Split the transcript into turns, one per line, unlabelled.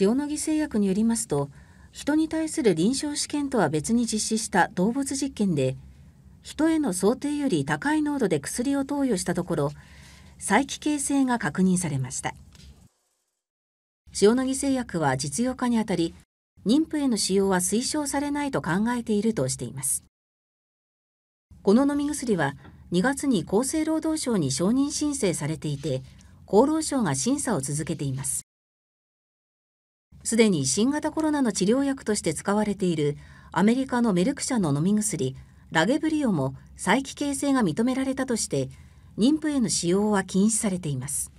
塩野義製薬によりますと人に対する臨床試験とは別に実施した動物実験で人への想定より高い濃度で薬を投与したところ再帰形成が確認されました塩野義製薬は実用化にあたり妊婦への使用は推奨されないと考えているとしていますこの飲み薬は2月に厚生労働省に承認申請されていて厚労省が審査を続けていますすでに新型コロナの治療薬として使われているアメリカのメルク社の飲み薬ラゲブリオも再帰形性が認められたとして妊婦への使用は禁止されています。